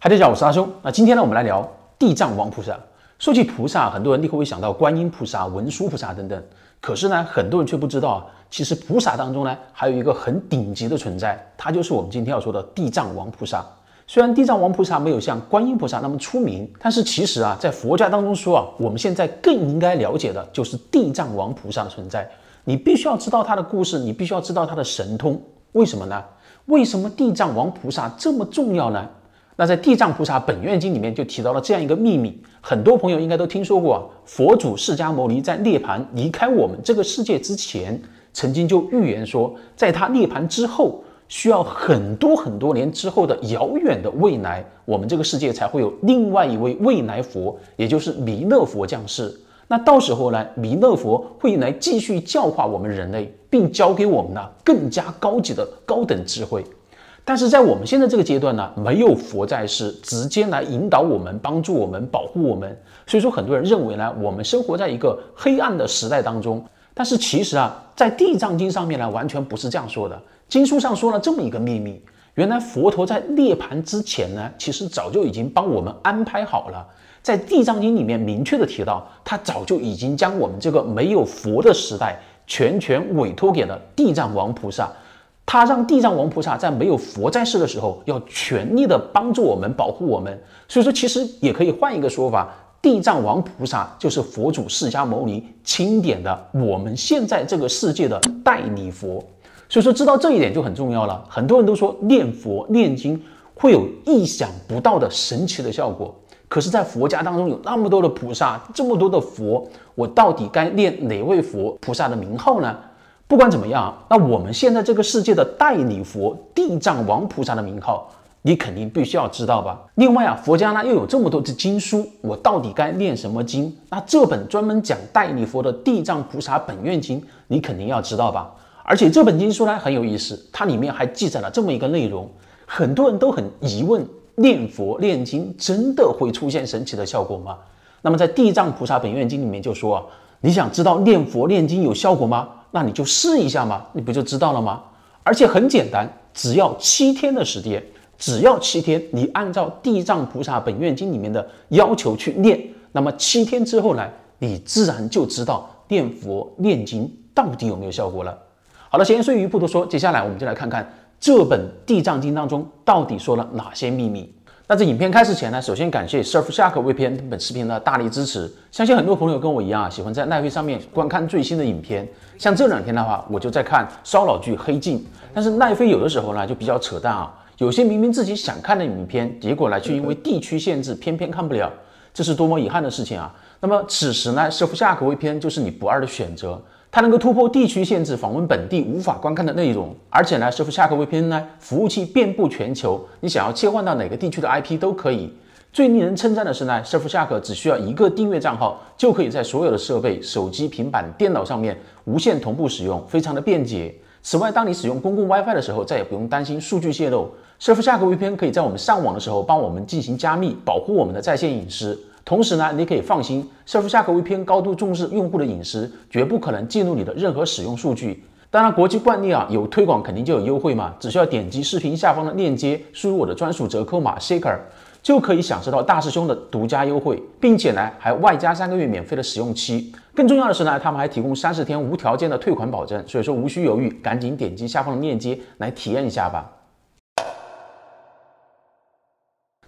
嗨大家，好，我是阿兄。那今天呢，我们来聊地藏王菩萨。说起菩萨，很多人立刻会想到观音菩萨、文殊菩萨等等。可是呢，很多人却不知道啊，其实菩萨当中呢，还有一个很顶级的存在，它就是我们今天要说的地藏王菩萨。虽然地藏王菩萨没有像观音菩萨那么出名，但是其实啊，在佛家当中说啊，我们现在更应该了解的就是地藏王菩萨的存在。你必须要知道他的故事，你必须要知道他的神通。为什么呢？为什么地藏王菩萨这么重要呢？那在《地藏菩萨本愿经》里面就提到了这样一个秘密，很多朋友应该都听说过。啊。佛祖释迦牟尼在涅槃离开我们这个世界之前，曾经就预言说，在他涅槃之后，需要很多很多年之后的遥远的未来，我们这个世界才会有另外一位未来佛，也就是弥勒佛降世。那到时候呢，弥勒佛会来继续教化我们人类，并教给我们呢更加高级的高等智慧。但是在我们现在这个阶段呢，没有佛在，世直接来引导我们、帮助我们、保护我们。所以说，很多人认为呢，我们生活在一个黑暗的时代当中。但是其实啊，在《地藏经》上面呢，完全不是这样说的。经书上说了这么一个秘密：原来佛陀在涅槃之前呢，其实早就已经帮我们安排好了。在《地藏经》里面明确的提到，他早就已经将我们这个没有佛的时代，全权委托给了地藏王菩萨。他让地藏王菩萨在没有佛在世的时候，要全力的帮助我们、保护我们。所以说，其实也可以换一个说法，地藏王菩萨就是佛祖释迦牟尼钦点的我们现在这个世界的代理佛。所以说，知道这一点就很重要了。很多人都说念佛、念经会有意想不到的神奇的效果，可是，在佛家当中有那么多的菩萨、这么多的佛，我到底该念哪位佛菩萨的名号呢？不管怎么样，那我们现在这个世界的代理佛地藏王菩萨的名号，你肯定必须要知道吧？另外啊，佛家呢又有这么多的经书，我到底该念什么经？那这本专门讲代理佛的地藏菩萨本愿经，你肯定要知道吧？而且这本经书呢很有意思，它里面还记载了这么一个内容，很多人都很疑问：念佛念经真的会出现神奇的效果吗？那么在地藏菩萨本愿经里面就说。你想知道念佛念经有效果吗？那你就试一下嘛，你不就知道了吗？而且很简单，只要七天的时间，只要七天，你按照地藏菩萨本愿经里面的要求去念，那么七天之后呢，你自然就知道念佛念经到底有没有效果了。好了，闲言碎语不多说，接下来我们就来看看这本地藏经当中到底说了哪些秘密。那在影片开始前呢，首先感谢 Surf s h k v p 片本视频的大力支持。相信很多朋友跟我一样啊，喜欢在奈飞上面观看最新的影片。像这两天的话，我就在看烧脑剧《黑镜》，但是奈飞有的时候呢就比较扯淡啊。有些明明自己想看的影片，结果呢却因为地区限制偏偏看不了，这是多么遗憾的事情啊！那么此时呢，Surf s h k v p 片就是你不二的选择。它能够突破地区限制，访问本地无法观看的内容。而且呢，Surfshark VPN 呢，服务器遍布全球，你想要切换到哪个地区的 IP 都可以。最令人称赞的是呢，Surfshark 只需要一个订阅账号，就可以在所有的设备、手机、平板、电脑上面无线同步使用，非常的便捷。此外，当你使用公共 WiFi 的时候，再也不用担心数据泄露。Surfshark VPN 可以在我们上网的时候帮我们进行加密，保护我们的在线隐私。同时呢，你可以放心，Shaker 下微偏高度重视用户的隐私，绝不可能记录你的任何使用数据。当然，国际惯例啊，有推广肯定就有优惠嘛。只需要点击视频下方的链接，输入我的专属折扣码 Shaker，就可以享受到大师兄的独家优惠，并且呢，还外加三个月免费的使用期。更重要的是呢，他们还提供三十天无条件的退款保证，所以说无需犹豫，赶紧点击下方的链接来体验一下吧。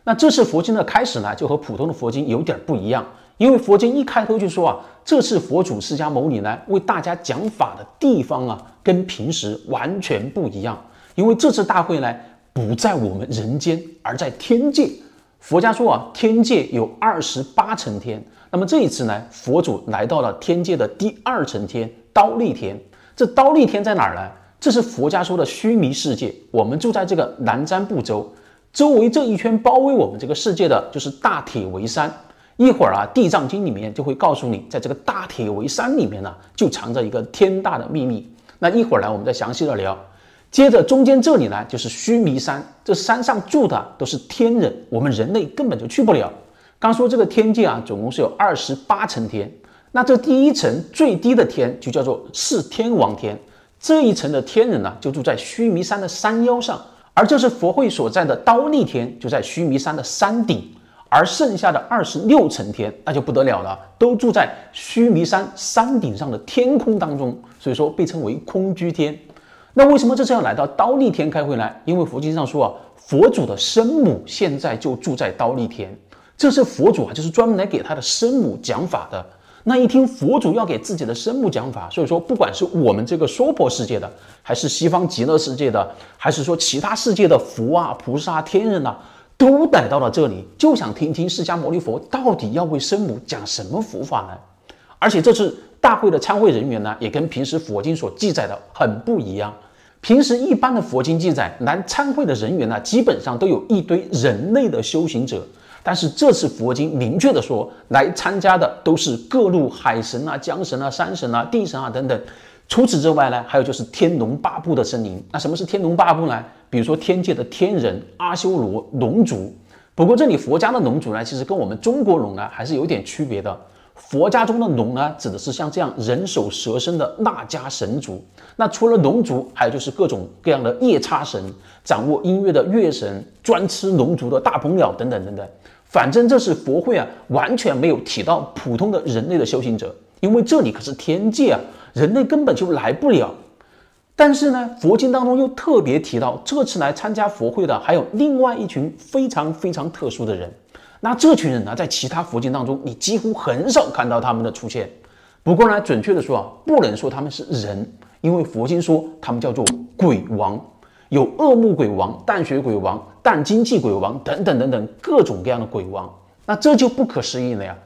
那这次佛经的开始呢，就和普通的佛经有点不一样，因为佛经一开头就说啊，这次佛祖释迦牟尼呢为大家讲法的地方啊，跟平时完全不一样，因为这次大会呢不在我们人间，而在天界。佛家说啊，天界有二十八层天，那么这一次呢，佛祖来到了天界的第二层天——刀立天。这刀立天在哪儿呢？这是佛家说的须弥世界，我们住在这个南瞻部洲。周围这一圈包围我们这个世界的就是大铁围山。一会儿啊，《地藏经》里面就会告诉你，在这个大铁围山里面呢，就藏着一个天大的秘密。那一会儿呢，我们再详细的聊。接着，中间这里呢，就是须弥山。这山上住的都是天人，我们人类根本就去不了。刚说这个天界啊，总共是有二十八层天。那这第一层最低的天就叫做四天王天。这一层的天人呢，就住在须弥山的山腰上。而这次佛会所在的刀立天就在须弥山的山顶，而剩下的二十六层天那就不得了了，都住在须弥山山顶上的天空当中，所以说被称为空居天。那为什么这次要来到刀立天开会呢？因为佛经上说啊，佛祖的生母现在就住在刀立天，这是佛祖啊就是专门来给他的生母讲法的。那一听佛祖要给自己的生母讲法，所以说不管是我们这个娑婆世界的，还是西方极乐世界的，还是说其他世界的佛啊、菩萨、天人呐，都来到了这里，就想听听释迦牟尼佛到底要为生母讲什么佛法呢？而且这次大会的参会人员呢，也跟平时佛经所记载的很不一样。平时一般的佛经记载来参会的人员呢，基本上都有一堆人类的修行者。但是这次佛经明确的说，来参加的都是各路海神啊、江神啊、山神啊、地神啊等等。除此之外呢，还有就是天龙八部的神灵。那什么是天龙八部呢？比如说天界的天人、阿修罗、龙族。不过这里佛家的龙族呢，其实跟我们中国龙呢还是有点区别的。佛家中的龙呢，指的是像这样人首蛇身的那迦神族。那除了龙族，还有就是各种各样的夜叉神、掌握音乐的乐神、专吃龙族的大鹏鸟等等等等。反正这是佛会啊，完全没有提到普通的人类的修行者，因为这里可是天界啊，人类根本就来不了。但是呢，佛经当中又特别提到，这次来参加佛会的还有另外一群非常非常特殊的人。那这群人呢，在其他佛经当中，你几乎很少看到他们的出现。不过呢，准确的说啊，不能说他们是人，因为佛经说他们叫做鬼王，有恶目鬼王、淡血鬼王。但经济鬼王等等等等各种各样的鬼王，那这就不可思议了呀！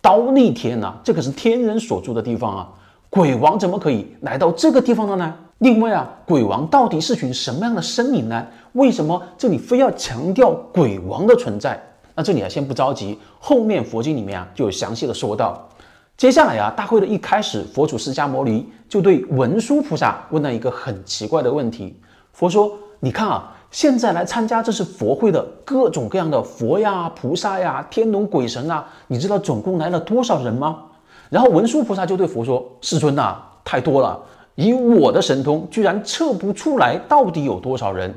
刀逆天呐，这可是天人所住的地方啊，鬼王怎么可以来到这个地方的呢？另外啊，鬼王到底是群什么样的生灵呢？为什么这里非要强调鬼王的存在？那这里啊，先不着急，后面佛经里面啊就有详细的说到。接下来啊，大会的一开始，佛祖释迦牟尼就对文殊菩萨问了一个很奇怪的问题。佛说：“你看啊。”现在来参加这是佛会的各种各样的佛呀、菩萨呀、天龙鬼神啊，你知道总共来了多少人吗？然后文殊菩萨就对佛说：“世尊呐，太多了，以我的神通居然测不出来到底有多少人，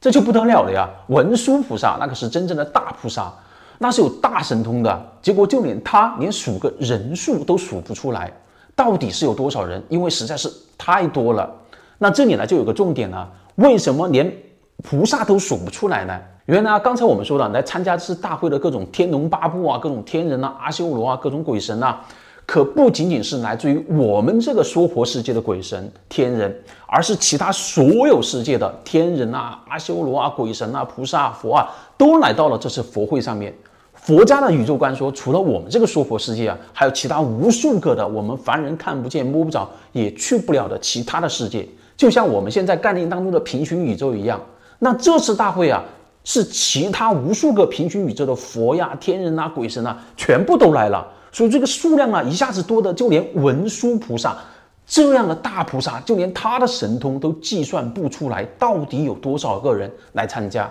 这就不得了了呀！”文殊菩萨那可是真正的大菩萨，那是有大神通的，结果就连他连数个人数都数不出来，到底是有多少人，因为实在是太多了。那这里呢就有个重点了，为什么连？菩萨都数不出来呢。原来刚才我们说的来参加这次大会的各种天龙八部啊，各种天人呐、阿修罗啊、各种鬼神呐，可不仅仅是来自于我们这个娑婆世界的鬼神、天人，而是其他所有世界的天人啊、阿修罗啊、鬼神啊、菩萨啊、佛啊，都来到了这次佛会上面。佛家的宇宙观说，除了我们这个娑婆世界啊，还有其他无数个的我们凡人看不见、摸不着、也去不了的其他的世界，就像我们现在概念当中的平行宇宙一样。那这次大会啊，是其他无数个平行宇宙的佛呀、天人啊、鬼神啊，全部都来了。所以这个数量啊，一下子多的，就连文殊菩萨这样的大菩萨，就连他的神通都计算不出来，到底有多少个人来参加。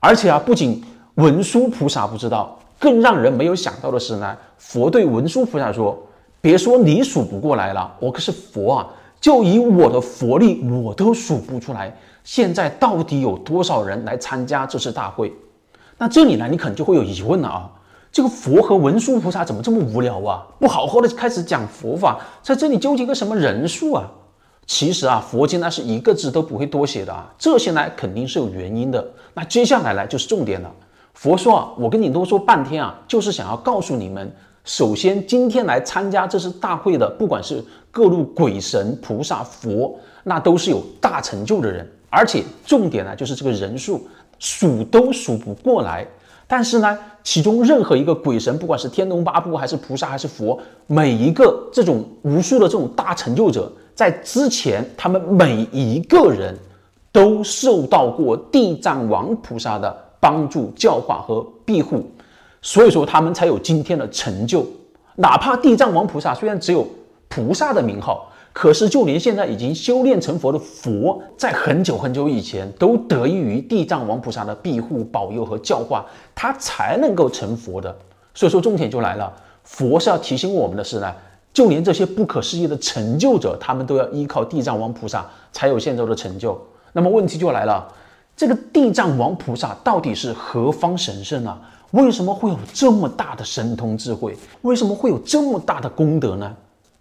而且啊，不仅文殊菩萨不知道，更让人没有想到的是呢，佛对文殊菩萨说：“别说你数不过来了，我可是佛啊，就以我的佛力，我都数不出来。”现在到底有多少人来参加这次大会？那这里呢，你可能就会有疑问了啊！这个佛和文殊菩萨怎么这么无聊啊？不好好的开始讲佛法，在这里纠结个什么人数啊？其实啊，佛经那是一个字都不会多写的啊，这些呢肯定是有原因的。那接下来呢就是重点了。佛说啊，我跟你多说半天啊，就是想要告诉你们，首先今天来参加这次大会的，不管是各路鬼神、菩萨、佛，那都是有大成就的人。而且重点呢，就是这个人数数都数不过来。但是呢，其中任何一个鬼神，不管是天龙八部，还是菩萨，还是佛，每一个这种无数的这种大成就者，在之前，他们每一个人都受到过地藏王菩萨的帮助、教化和庇护，所以说他们才有今天的成就。哪怕地藏王菩萨，虽然只有菩萨的名号。可是，就连现在已经修炼成佛的佛，在很久很久以前，都得益于地藏王菩萨的庇护、保佑和教化，他才能够成佛的。所以说，重点就来了，佛是要提醒我们的是呢，就连这些不可思议的成就者，他们都要依靠地藏王菩萨才有现在的成就。那么，问题就来了，这个地藏王菩萨到底是何方神圣啊？为什么会有这么大的神通智慧？为什么会有这么大的功德呢？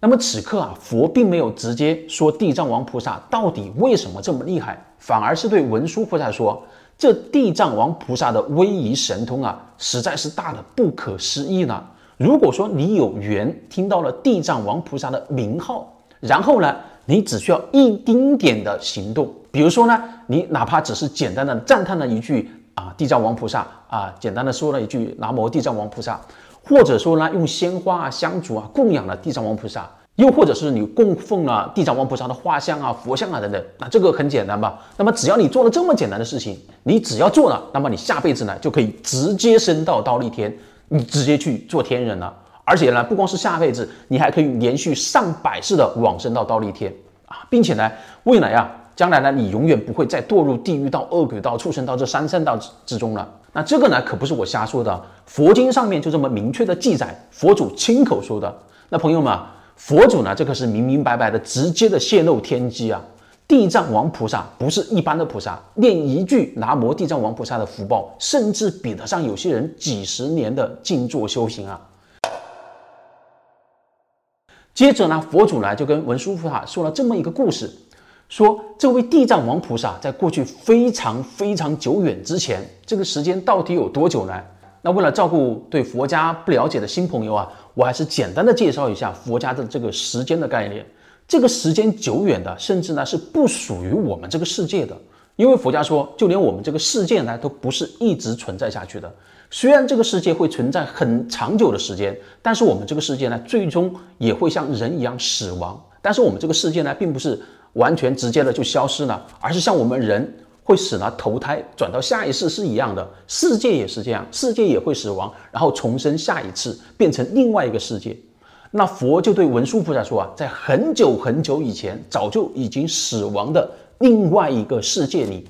那么此刻啊，佛并没有直接说地藏王菩萨到底为什么这么厉害，反而是对文殊菩萨说：“这地藏王菩萨的威仪神通啊，实在是大的不可思议呢。如果说你有缘听到了地藏王菩萨的名号，然后呢，你只需要一丁点的行动，比如说呢，你哪怕只是简单的赞叹了一句啊，地藏王菩萨啊，简单的说了一句南无地藏王菩萨。”或者说呢，用鲜花啊、香烛啊供养了地藏王菩萨，又或者是你供奉了地藏王菩萨的画像啊、佛像啊等等，那这个很简单吧？那么只要你做了这么简单的事情，你只要做了，那么你下辈子呢就可以直接升到到立天，你直接去做天人了。而且呢，不光是下辈子，你还可以连续上百世的往生到到立天啊，并且呢，未来啊。将来呢，你永远不会再堕入地狱道、恶鬼道、畜生道这三善道之中了。那这个呢，可不是我瞎说的，佛经上面就这么明确的记载，佛祖亲口说的。那朋友们，佛祖呢，这可是明明白白的、直接的泄露天机啊！地藏王菩萨不是一般的菩萨，念一句“南无地藏王菩萨”的福报，甚至比得上有些人几十年的静坐修行啊。接着呢，佛祖呢就跟文殊菩萨说了这么一个故事。说这位地藏王菩萨在过去非常非常久远之前，这个时间到底有多久呢？那为了照顾对佛家不了解的新朋友啊，我还是简单的介绍一下佛家的这个时间的概念。这个时间久远的，甚至呢是不属于我们这个世界的，因为佛家说，就连我们这个世界呢都不是一直存在下去的。虽然这个世界会存在很长久的时间，但是我们这个世界呢最终也会像人一样死亡。但是我们这个世界呢并不是。完全直接的就消失了，而是像我们人会死了投胎转到下一世是一样的，世界也是这样，世界也会死亡，然后重生下一次变成另外一个世界。那佛就对文殊菩萨说啊，在很久很久以前，早就已经死亡的另外一个世界里，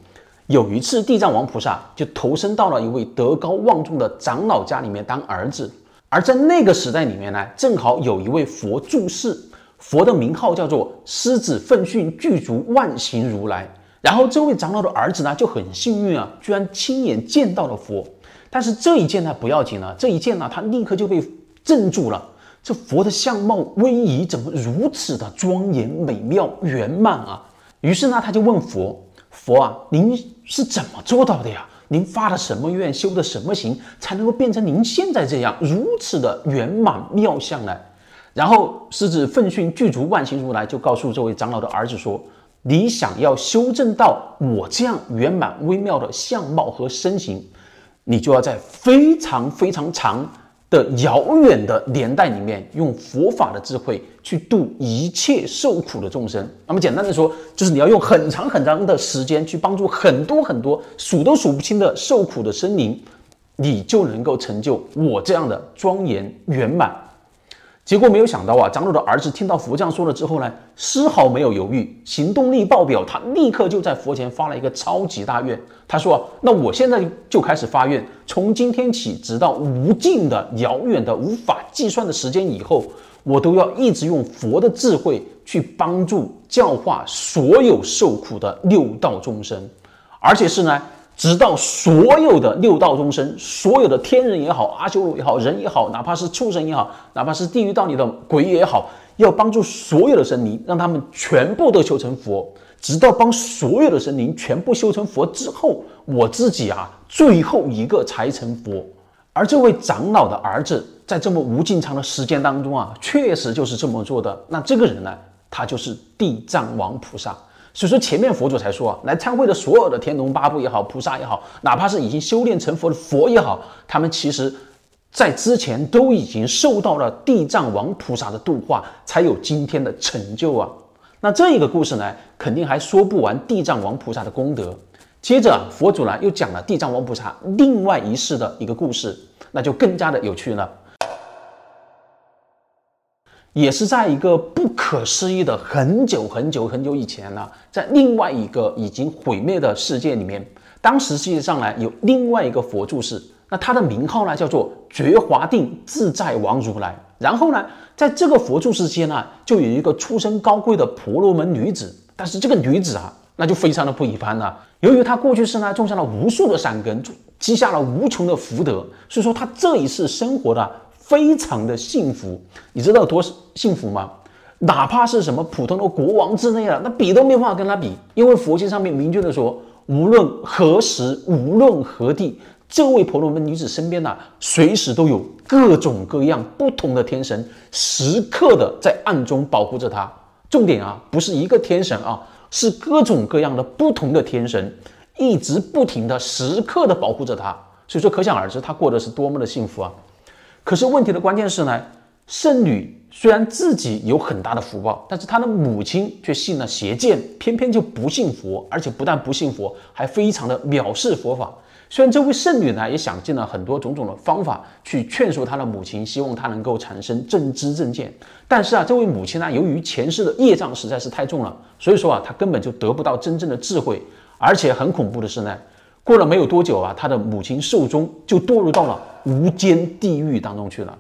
有一次地藏王菩萨就投身到了一位德高望重的长老家里面当儿子，而在那个时代里面呢，正好有一位佛住世。佛的名号叫做狮子奋迅具足万行如来。然后这位长老的儿子呢就很幸运啊，居然亲眼见到了佛。但是这一见呢不要紧了，这一见呢他立刻就被镇住了。这佛的相貌威仪怎么如此的庄严美妙圆满啊？于是呢他就问佛：“佛啊，您是怎么做到的呀？您发的什么愿，修的什么行，才能够变成您现在这样如此的圆满妙相呢？”然后，狮子奉训具足万行如来就告诉这位长老的儿子说：“你想要修正到我这样圆满微妙的相貌和身形，你就要在非常非常长的遥远的年代里面，用佛法的智慧去度一切受苦的众生。那么简单的说，就是你要用很长很长的时间去帮助很多很多数都数不清的受苦的生灵，你就能够成就我这样的庄严圆满。”结果没有想到啊，张璐的儿子听到佛这样说了之后呢，丝毫没有犹豫，行动力爆表。他立刻就在佛前发了一个超级大愿。他说：“那我现在就开始发愿，从今天起，直到无尽的遥远的无法计算的时间以后，我都要一直用佛的智慧去帮助教化所有受苦的六道众生，而且是呢。”直到所有的六道众生，所有的天人也好，阿修罗也好，人也好，哪怕是畜生也好，哪怕是地狱道里的鬼也好，要帮助所有的神灵，让他们全部都修成佛。直到帮所有的神灵全部修成佛之后，我自己啊，最后一个才成佛。而这位长老的儿子，在这么无尽长的时间当中啊，确实就是这么做的。那这个人呢，他就是地藏王菩萨。所以说，前面佛祖才说，来参会的所有的天龙八部也好，菩萨也好，哪怕是已经修炼成佛的佛也好，他们其实在之前都已经受到了地藏王菩萨的度化，才有今天的成就啊。那这一个故事呢，肯定还说不完地藏王菩萨的功德。接着，佛祖呢又讲了地藏王菩萨另外一世的一个故事，那就更加的有趣了。也是在一个不可思议的很久很久很久以前呢，在另外一个已经毁灭的世界里面，当时世界上呢有另外一个佛住世，那他的名号呢叫做觉华定自在王如来。然后呢，在这个佛住世间呢，就有一个出身高贵的婆罗门女子，但是这个女子啊，那就非常的不一般了。由于她过去世呢种下了无数的善根，积下了无穷的福德，所以说她这一世生活的。非常的幸福，你知道多幸福吗？哪怕是什么普通的国王之类的，那比都没办法跟他比。因为佛经上面明确的说，无论何时，无论何地，这位婆罗门女子身边呢，随时都有各种各样不同的天神，时刻的在暗中保护着她。重点啊，不是一个天神啊，是各种各样的不同的天神，一直不停的时刻的保护着她。所以说，可想而知她过得是多么的幸福啊！可是问题的关键是呢，圣女虽然自己有很大的福报，但是她的母亲却信了邪见，偏偏就不信佛，而且不但不信佛，还非常的藐视佛法。虽然这位圣女呢，也想尽了很多种种的方法去劝说她的母亲，希望她能够产生正知正见，但是啊，这位母亲呢，由于前世的业障实在是太重了，所以说啊，她根本就得不到真正的智慧，而且很恐怖的是呢。过了没有多久啊，他的母亲寿终就堕入到了无间地狱当中去了，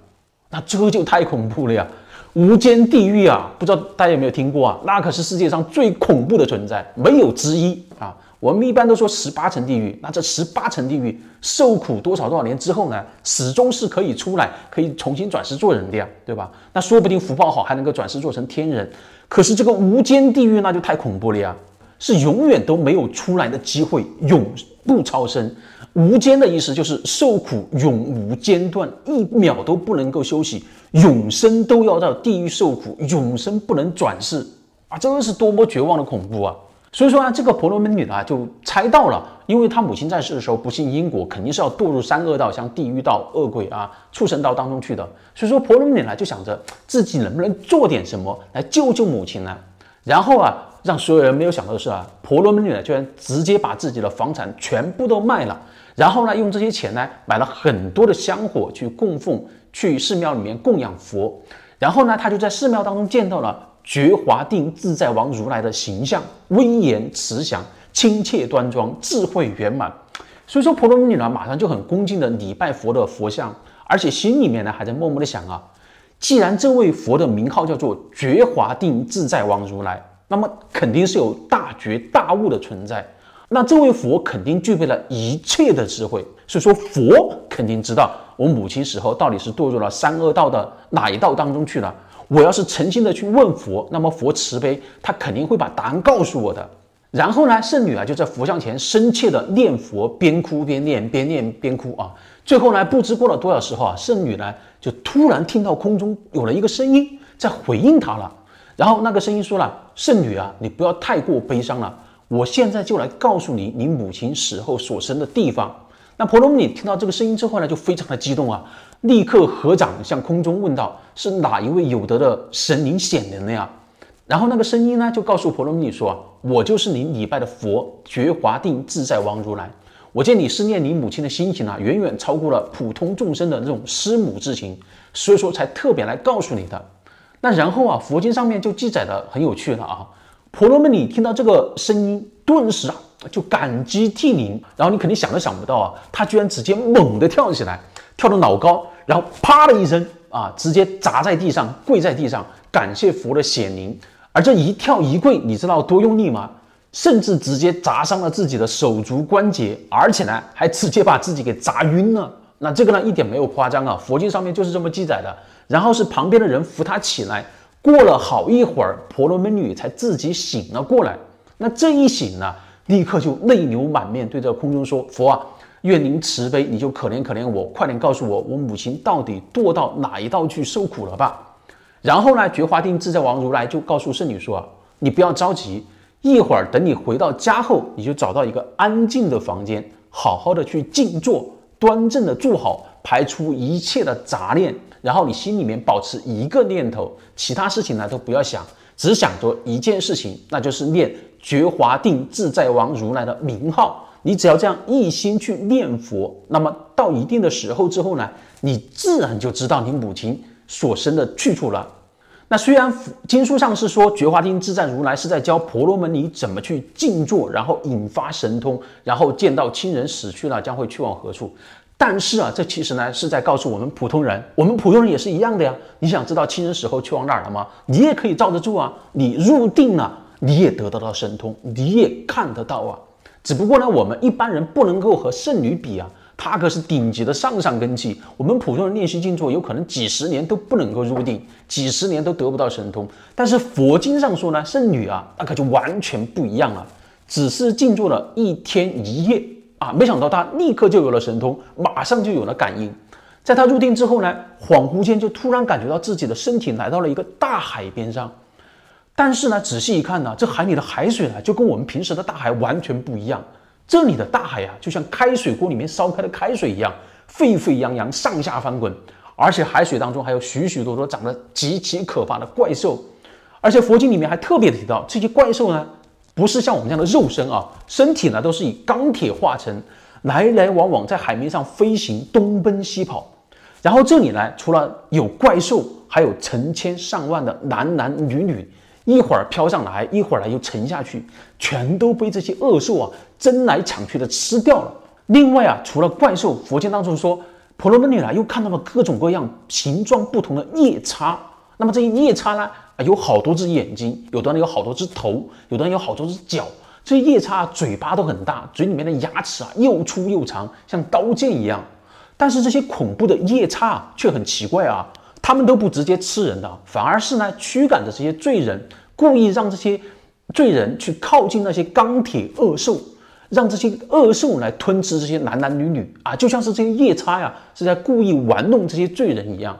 那这就太恐怖了呀！无间地狱啊，不知道大家有没有听过啊？那可是世界上最恐怖的存在，没有之一啊！我们一般都说十八层地狱，那这十八层地狱受苦多少多少年之后呢，始终是可以出来，可以重新转世做人的呀，对吧？那说不定福报好还能够转世做成天人，可是这个无间地狱那就太恐怖了呀，是永远都没有出来的机会，永。不超生，无间的意思就是受苦永无间断，一秒都不能够休息，永生都要到地狱受苦，永生不能转世啊！这是多么绝望的恐怖啊！所以说啊，这个婆罗门女啊就猜到了，因为她母亲在世的时候不信因果，肯定是要堕入三恶道，像地狱道、恶鬼啊、畜生道当中去的。所以说婆罗门女呢就想着自己能不能做点什么来救救母亲呢？然后啊。让所有人没有想到的是啊，婆罗门女呢，居然直接把自己的房产全部都卖了，然后呢，用这些钱呢，买了很多的香火去供奉，去寺庙里面供养佛。然后呢，他就在寺庙当中见到了觉华定自在王如来的形象，威严慈祥，亲切端庄，智慧圆满。所以说，婆罗门女呢，马上就很恭敬的礼拜佛的佛像，而且心里面呢，还在默默的想啊，既然这位佛的名号叫做觉华定自在王如来。那么肯定是有大觉大悟的存在，那这位佛肯定具备了一切的智慧，所以说佛肯定知道我母亲死后到底是堕入了三恶道的哪一道当中去了。我要是诚心的去问佛，那么佛慈悲，他肯定会把答案告诉我的。然后呢，圣女啊就在佛像前深切的念佛，边哭边念，边念边哭啊。最后呢，不知过了多少时候啊，圣女呢就突然听到空中有了一个声音在回应她了。然后那个声音说了：“圣女啊，你不要太过悲伤了，我现在就来告诉你你母亲死后所生的地方。”那婆罗门女听到这个声音之后呢，就非常的激动啊，立刻合掌向空中问道：“是哪一位有德的神灵显灵了呀？”然后那个声音呢，就告诉婆罗门女说：“我就是你礼拜的佛觉华定自在王如来。我见你思念你母亲的心情啊，远远超过了普通众生的那种思母之情，所以说才特别来告诉你的。”那然后啊，佛经上面就记载的很有趣了啊，婆罗门你听到这个声音，顿时啊就感激涕零，然后你肯定想都想不到啊，他居然直接猛地跳起来，跳得老高，然后啪的一声啊，直接砸在地上，跪在地上感谢佛的显灵，而这一跳一跪，你知道多用力吗？甚至直接砸伤了自己的手足关节，而且呢还直接把自己给砸晕了。那这个呢一点没有夸张啊，佛经上面就是这么记载的。然后是旁边的人扶他起来，过了好一会儿，婆罗门女才自己醒了过来。那这一醒呢，立刻就泪流满面，对着空中说：“佛啊，愿您慈悲，你就可怜可怜我，快点告诉我，我母亲到底堕到哪一道去受苦了吧？”然后呢，觉华定自在王如来就告诉圣女说：“啊，你不要着急，一会儿等你回到家后，你就找到一个安静的房间，好好的去静坐，端正的坐好，排除一切的杂念。”然后你心里面保持一个念头，其他事情呢都不要想，只想着一件事情，那就是念觉华定自在王如来的名号。你只要这样一心去念佛，那么到一定的时候之后呢，你自然就知道你母亲所生的去处了。那虽然经书上是说觉华定自在如来是在教婆罗门你怎么去静坐，然后引发神通，然后见到亲人死去了将会去往何处。但是啊，这其实呢是在告诉我们普通人，我们普通人也是一样的呀。你想知道亲人死后去往哪儿了吗？你也可以罩得住啊。你入定了，你也得到了神通，你也看得到啊。只不过呢，我们一般人不能够和圣女比啊，她可是顶级的上上根器。我们普通人练习静坐，有可能几十年都不能够入定，几十年都得不到神通。但是佛经上说呢，圣女啊，那可就完全不一样了，只是静坐了一天一夜。啊！没想到他立刻就有了神通，马上就有了感应。在他入定之后呢，恍惚间就突然感觉到自己的身体来到了一个大海边上。但是呢，仔细一看呢，这海里的海水呢，就跟我们平时的大海完全不一样。这里的大海啊，就像开水锅里面烧开的开水一样，沸沸扬扬，上下翻滚。而且海水当中还有许许多多长得极其可怕的怪兽。而且佛经里面还特别提到，这些怪兽呢。不是像我们这样的肉身啊，身体呢都是以钢铁化成，来来往往在海面上飞行，东奔西跑。然后这里呢，除了有怪兽，还有成千上万的男男女女，一会儿飘上来，一会儿呢又沉下去，全都被这些恶兽啊争来抢去的吃掉了。另外啊，除了怪兽，佛经当中说，婆罗门女呢又看到了各种各样形状不同的夜叉。那么这些夜叉呢？啊，有好多只眼睛，有的人有好多只头，有的人有好多只脚。这些夜叉嘴巴都很大，嘴里面的牙齿啊又粗又长，像刀剑一样。但是这些恐怖的夜叉却很奇怪啊，他们都不直接吃人的，反而是呢驱赶着这些罪人，故意让这些罪人去靠近那些钢铁恶兽，让这些恶兽来吞吃这些男男女女啊，就像是这些夜叉呀是在故意玩弄这些罪人一样。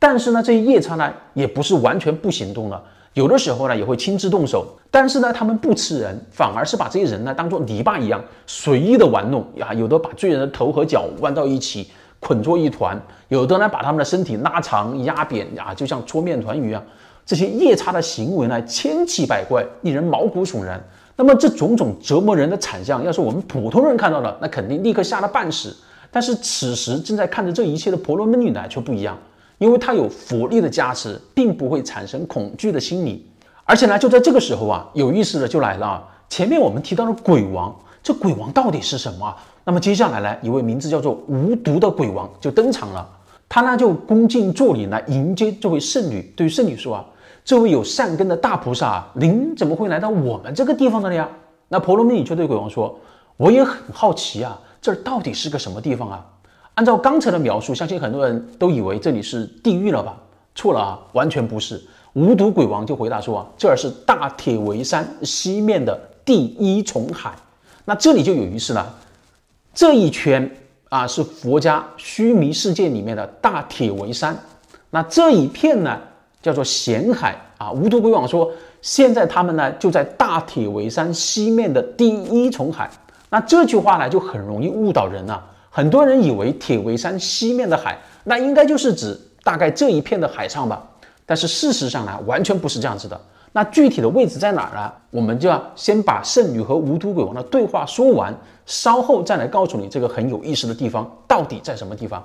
但是呢，这些夜叉呢也不是完全不行动了，有的时候呢也会亲自动手。但是呢，他们不吃人，反而是把这些人呢当做泥巴一样随意的玩弄啊。有的把罪人的头和脚弯到一起，捆作一团；有的呢把他们的身体拉长压扁啊，就像搓面团一样。这些夜叉的行为呢千奇百怪，令人毛骨悚然。那么这种种折磨人的惨象，要是我们普通人看到了，那肯定立刻吓得半死。但是此时正在看着这一切的婆罗门女呢却不一样。因为他有佛力的加持，并不会产生恐惧的心理。而且呢，就在这个时候啊，有意思的就来了。前面我们提到了鬼王，这鬼王到底是什么？那么接下来呢，一位名字叫做无毒的鬼王就登场了。他呢就恭敬作礼来迎接这位圣女，对于圣女说啊：“这位有善根的大菩萨啊，您怎么会来到我们这个地方的呀？”那婆罗门女却对鬼王说：“我也很好奇啊，这到底是个什么地方啊？”按照刚才的描述，相信很多人都以为这里是地狱了吧？错了啊，完全不是。无毒鬼王就回答说啊，这儿是大铁围山西面的第一重海。那这里就有意思了，这一圈啊是佛家须弥世界里面的大铁围山，那这一片呢叫做咸海啊。无毒鬼王说，现在他们呢就在大铁围山西面的第一重海。那这句话呢就很容易误导人啊。很多人以为铁围山西面的海，那应该就是指大概这一片的海上吧。但是事实上呢，完全不是这样子的。那具体的位置在哪呢？我们就要先把圣女和无毒鬼王的对话说完，稍后再来告诉你这个很有意思的地方到底在什么地方。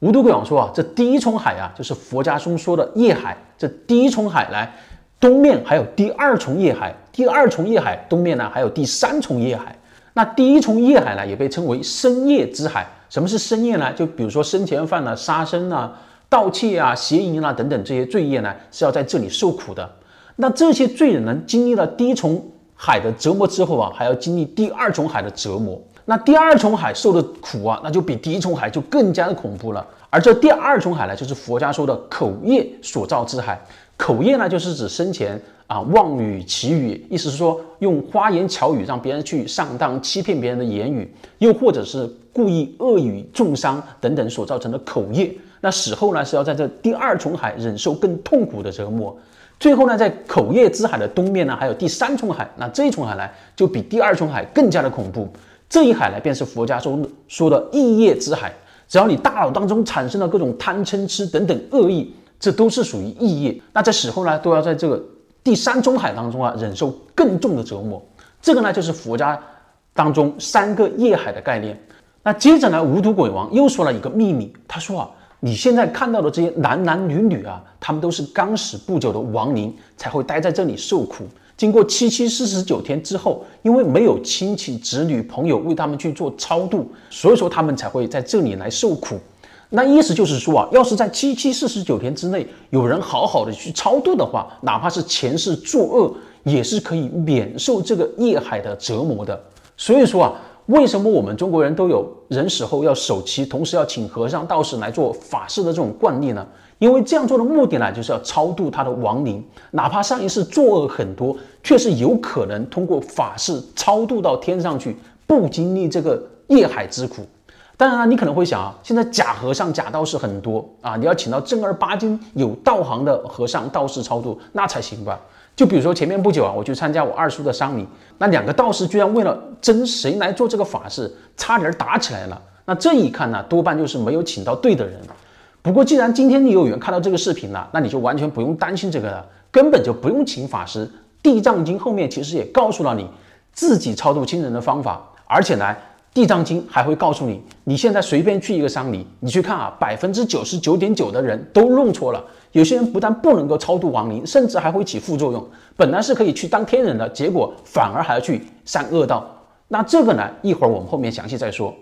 无毒鬼王说啊，这第一重海啊，就是佛家中说的夜海。这第一重海来东面还有第二重夜海，第二重夜海东面呢还有第三重夜海。那第一重业海呢，也被称为深业之海。什么是深业呢？就比如说生前犯了杀生啊、盗窃啊、邪淫啊等等这些罪业呢，是要在这里受苦的。那这些罪人呢，经历了第一重海的折磨之后啊，还要经历第二重海的折磨。那第二重海受的苦啊，那就比第一重海就更加的恐怖了。而这第二重海呢，就是佛家说的口业所造之海。口业呢，就是指生前啊妄语、绮语，意思是说用花言巧语让别人去上当、欺骗别人的言语，又或者是故意恶语重伤等等所造成的口业。那死后呢，是要在这第二重海忍受更痛苦的折磨。最后呢，在口业之海的东面呢，还有第三重海。那这一重海呢，就比第二重海更加的恐怖。这一海呢，便是佛家中说的意业之海。只要你大脑当中产生了各种贪嗔痴等等恶意。这都是属于异业，那在死后呢，都要在这个第三中海当中啊，忍受更重的折磨。这个呢，就是佛家当中三个业海的概念。那接着呢，无毒鬼王又说了一个秘密，他说啊，你现在看到的这些男男女女啊，他们都是刚死不久的亡灵，才会待在这里受苦。经过七七四十九天之后，因为没有亲戚、子女、朋友为他们去做超度，所以说他们才会在这里来受苦。那意思就是说啊，要是在七七四十九天之内，有人好好的去超度的话，哪怕是前世作恶，也是可以免受这个业海的折磨的。所以说啊，为什么我们中国人都有人死后要守期，同时要请和尚道士来做法事的这种惯例呢？因为这样做的目的呢，就是要超度他的亡灵，哪怕上一世作恶很多，却是有可能通过法事超度到天上去，不经历这个业海之苦。当然，了，你可能会想啊，现在假和尚、假道士很多啊，你要请到正儿八经有道行的和尚、道士超度，那才行吧？就比如说前面不久啊，我去参加我二叔的丧礼，那两个道士居然为了争谁来做这个法事，差点打起来了。那这一看呢，多半就是没有请到对的人。不过，既然今天你有缘看到这个视频了，那你就完全不用担心这个了，根本就不用请法师。《地藏经》后面其实也告诉了你自己超度亲人的方法，而且呢。地藏经还会告诉你，你现在随便去一个山里，你去看啊，百分之九十九点九的人都弄错了。有些人不但不能够超度亡灵，甚至还会起副作用。本来是可以去当天人的结果，反而还要去善恶道。那这个呢，一会儿我们后面详细再说。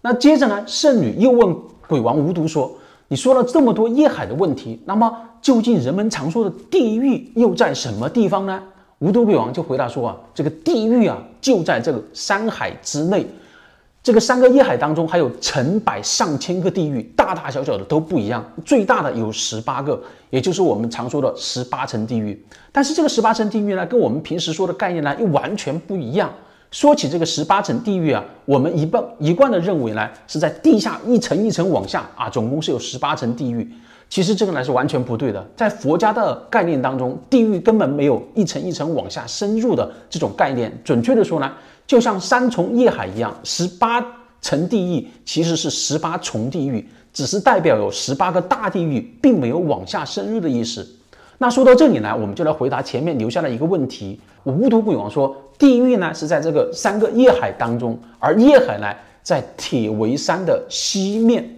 那接着呢，圣女又问鬼王无毒说：“你说了这么多夜海的问题，那么究竟人们常说的地狱又在什么地方呢？”无毒鬼王就回答说：“啊，这个地狱啊，就在这个山海之内。”这个三个业海当中，还有成百上千个地狱，大大小小的都不一样。最大的有十八个，也就是我们常说的十八层地狱。但是这个十八层地狱呢，跟我们平时说的概念呢又完全不一样。说起这个十八层地狱啊，我们一般一贯的认为呢，是在地下一层一层往下啊，总共是有十八层地狱。其实这个呢是完全不对的。在佛家的概念当中，地狱根本没有一层一层往下深入的这种概念。准确的说呢。就像三重夜海一样，十八层地狱其实是十八重地狱，只是代表有十八个大地狱，并没有往下深入的意思。那说到这里呢，我们就来回答前面留下的一个问题。无毒鬼王说，地狱呢是在这个三个夜海当中，而夜海呢在铁围山的西面。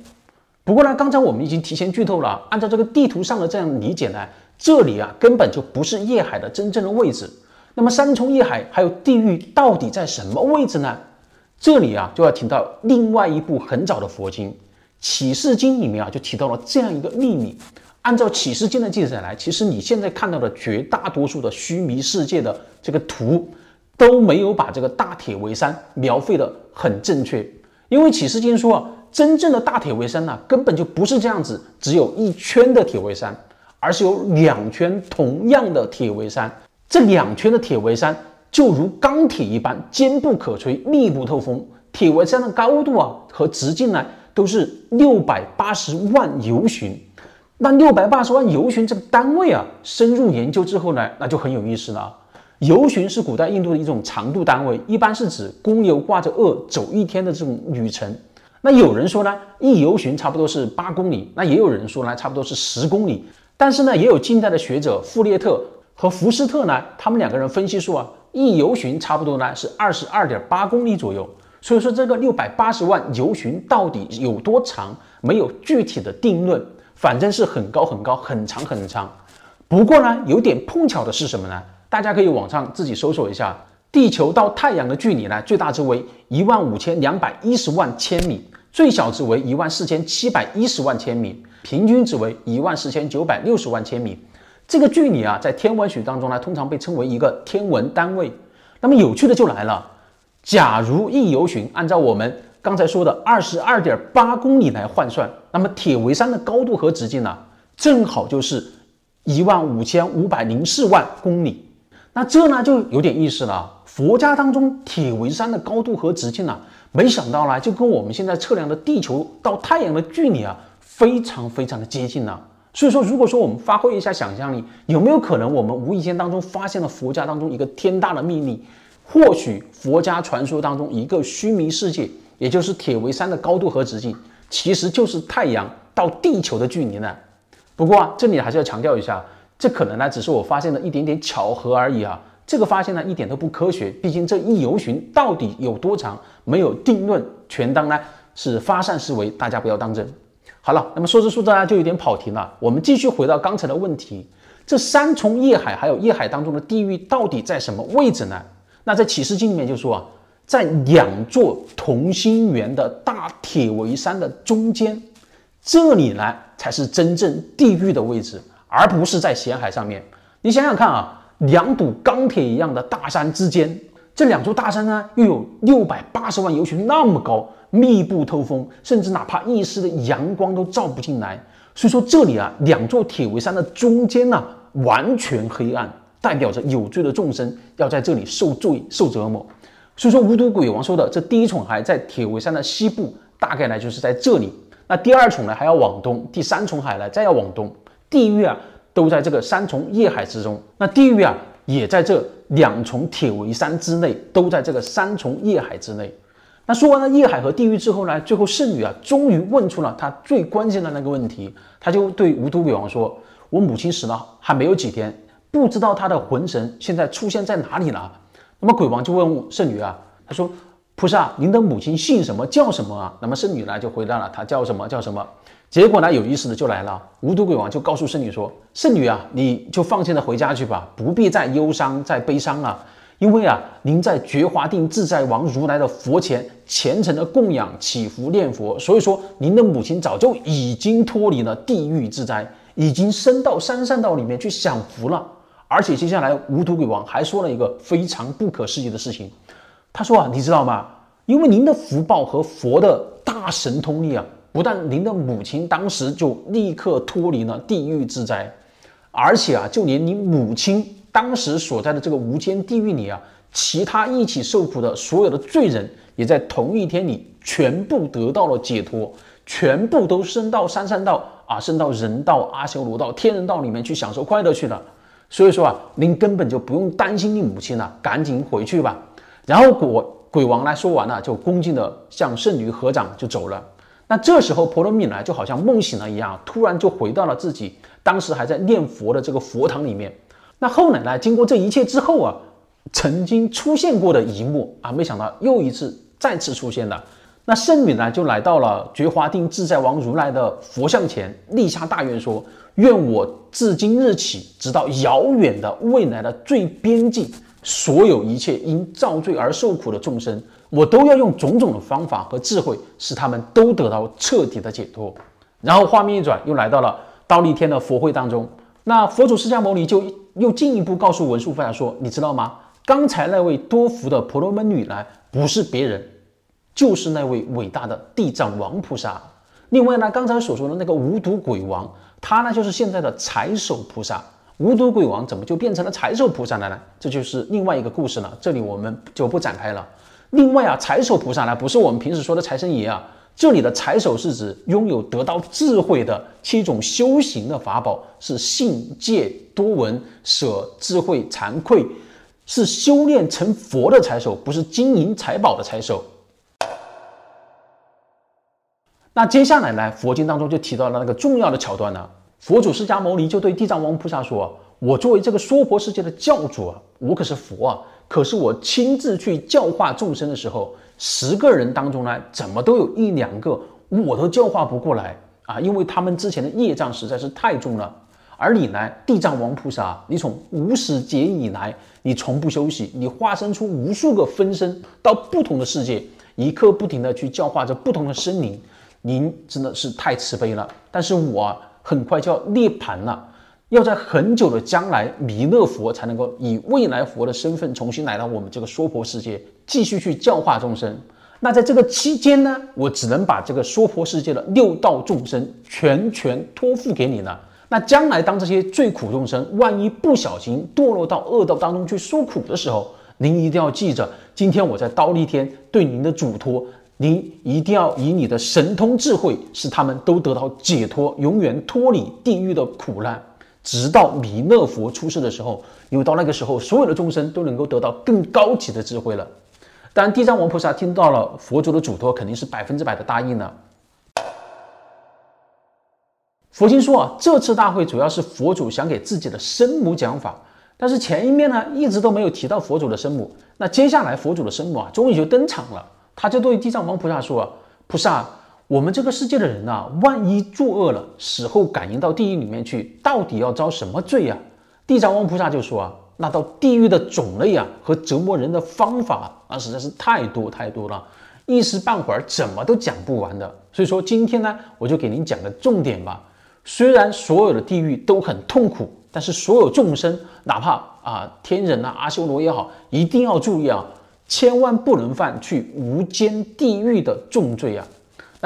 不过呢，刚才我们已经提前剧透了，按照这个地图上的这样理解呢，这里啊根本就不是夜海的真正的位置。那么三重一海还有地狱到底在什么位置呢？这里啊就要提到另外一部很早的佛经《启示经》里面啊就提到了这样一个秘密。按照《启示经》的记载来，其实你现在看到的绝大多数的须弥世界的这个图，都没有把这个大铁围山描绘的很正确。因为《启示经》说，真正的大铁围山呢，根本就不是这样子，只有一圈的铁围山，而是有两圈同样的铁围山。这两圈的铁围山就如钢铁一般坚不可摧、密不透风。铁围山的高度啊和直径呢都是六百八十万游巡。那六百八十万游巡这个单位啊，深入研究之后呢，那就很有意思了。游巡是古代印度的一种长度单位，一般是指公牛挂着轭走一天的这种旅程。那有人说呢，一游巡差不多是八公里，那也有人说呢，差不多是十公里。但是呢，也有近代的学者富列特。和福斯特呢，他们两个人分析说啊，一游巡差不多呢是二十二点八公里左右。所以说这个六百八十万游巡到底有多长，没有具体的定论，反正是很高很高，很长很长。不过呢，有点碰巧的是什么呢？大家可以网上自己搜索一下，地球到太阳的距离呢，最大值为一万五千两百一十万千米，最小值为一万四千七百一十万千米，平均值为一万四千九百六十万千米。这个距离啊，在天文学当中呢，通常被称为一个天文单位。那么有趣的就来了，假如一游巡按照我们刚才说的二十二点八公里来换算，那么铁围山的高度和直径呢，正好就是一万五千五百零四万公里。那这呢就有点意思了。佛家当中铁围山的高度和直径呢，没想到呢，就跟我们现在测量的地球到太阳的距离啊，非常非常的接近了。所以说，如果说我们发挥一下想象力，有没有可能我们无意间当中发现了佛家当中一个天大的秘密？或许佛家传说当中一个虚弥世界，也就是铁围山的高度和直径，其实就是太阳到地球的距离呢？不过啊，这里还是要强调一下，这可能呢只是我发现的一点点巧合而已啊。这个发现呢一点都不科学，毕竟这一游寻到底有多长没有定论，全当呢是发散思维，大家不要当真。好了，那么说着数字啊就有点跑题了。我们继续回到刚才的问题，这三重夜海还有夜海当中的地狱到底在什么位置呢？那在启示经里面就说啊，在两座同心圆的大铁围山的中间，这里呢才是真正地狱的位置，而不是在咸海上面。你想想看啊，两堵钢铁一样的大山之间，这两座大山呢又有六百八十万由群那么高。密不透风，甚至哪怕一丝的阳光都照不进来。所以说这里啊，两座铁围山的中间呢，完全黑暗，代表着有罪的众生要在这里受罪、受折磨。所以说无毒鬼王说的这第一重海在铁围山的西部，大概呢就是在这里。那第二重呢还要往东，第三重海呢再要往东。地狱啊都在这个三重夜海之中，那地狱啊也在这两重铁围山之内，都在这个三重夜海之内。那说完了夜海和地狱之后呢？最后圣女啊，终于问出了她最关键的那个问题。她就对无毒鬼王说：“我母亲死了还没有几天，不知道她的魂神现在出现在哪里了。”那么鬼王就问圣女啊，他说：“菩萨，您的母亲姓什么叫什么啊？”那么圣女呢就回答了，她叫什么叫什么。结果呢有意思的就来了，无毒鬼王就告诉圣女说：“圣女啊，你就放心的回家去吧，不必再忧伤再悲伤了。”因为啊，您在觉华定自在王如来的佛前虔诚的供养、祈福、念佛，所以说您的母亲早就已经脱离了地狱之灾，已经升到三善道里面去享福了。而且接下来无土鬼王还说了一个非常不可思议的事情，他说啊，你知道吗？因为您的福报和佛的大神通力啊，不但您的母亲当时就立刻脱离了地狱之灾，而且啊，就连您母亲。当时所在的这个无间地狱里啊，其他一起受苦的所有的罪人，也在同一天里全部得到了解脱，全部都升到三善道啊，升到人道、阿修罗道、天人道里面去享受快乐去了。所以说啊，您根本就不用担心，你母亲了，赶紧回去吧。然后鬼鬼王呢，说完了就恭敬的向圣女合掌就走了。那这时候婆罗米呢，就好像梦醒了一样，突然就回到了自己当时还在念佛的这个佛堂里面。那后来呢？经过这一切之后啊，曾经出现过的一幕啊，没想到又一次再次出现了。那圣女呢，就来到了觉华定自在王如来的佛像前，立下大愿说：“愿我自今日起，直到遥远的未来的最边际，所有一切因造罪而受苦的众生，我都要用种种的方法和智慧，使他们都得到彻底的解脱。”然后画面一转，又来到了道立天的佛会当中。那佛祖释迦牟尼就。又进一步告诉文殊菩萨说：“你知道吗？刚才那位多福的婆罗门女呢，不是别人，就是那位伟大的地藏王菩萨。另外呢，刚才所说的那个无毒鬼王，他呢就是现在的财神菩萨。无毒鬼王怎么就变成了财神菩萨了呢？这就是另外一个故事了，这里我们就不展开了。另外啊，财神菩萨呢，不是我们平时说的财神爷啊。”这里的财首是指拥有得到智慧的七种修行的法宝，是信、戒、多闻、舍、智慧、惭愧，是修炼成佛的财首，不是金银财宝的财首。那接下来，呢？佛经当中就提到了那个重要的桥段了。佛祖释迦牟尼就对地藏王菩萨说：“我作为这个娑婆世界的教主，啊，我可是佛啊！可是我亲自去教化众生的时候。”十个人当中呢，怎么都有一两个我都教化不过来啊！因为他们之前的业障实在是太重了。而你呢，地藏王菩萨，你从无始劫以来，你从不休息，你化身出无数个分身，到不同的世界，一刻不停的去教化着不同的生灵，您真的是太慈悲了。但是我很快就要涅槃了。要在很久的将来，弥勒佛才能够以未来佛的身份重新来到我们这个娑婆世界，继续去教化众生。那在这个期间呢，我只能把这个娑婆世界的六道众生全权托付给你了。那将来当这些最苦众生万一不小心堕落到恶道当中去受苦的时候，您一定要记着，今天我在刀立天对您的嘱托，您一定要以你的神通智慧，使他们都得到解脱，永远脱离地狱的苦难。直到弥勒佛出世的时候，因为到那个时候，所有的众生都能够得到更高级的智慧了。当然，地藏王菩萨听到了佛祖的嘱托，肯定是百分之百的答应了。佛经说啊，这次大会主要是佛祖想给自己的生母讲法，但是前一面呢，一直都没有提到佛祖的生母。那接下来，佛祖的生母啊，终于就登场了。他就对地藏王菩萨说：“菩萨。”我们这个世界的人呐，万一作恶了，死后感应到地狱里面去，到底要遭什么罪呀？地藏王菩萨就说啊，那到地狱的种类啊和折磨人的方法啊，实在是太多太多了，一时半会儿怎么都讲不完的。所以说今天呢，我就给您讲个重点吧。虽然所有的地狱都很痛苦，但是所有众生，哪怕啊天人啊、阿修罗也好，一定要注意啊，千万不能犯去无间地狱的重罪啊。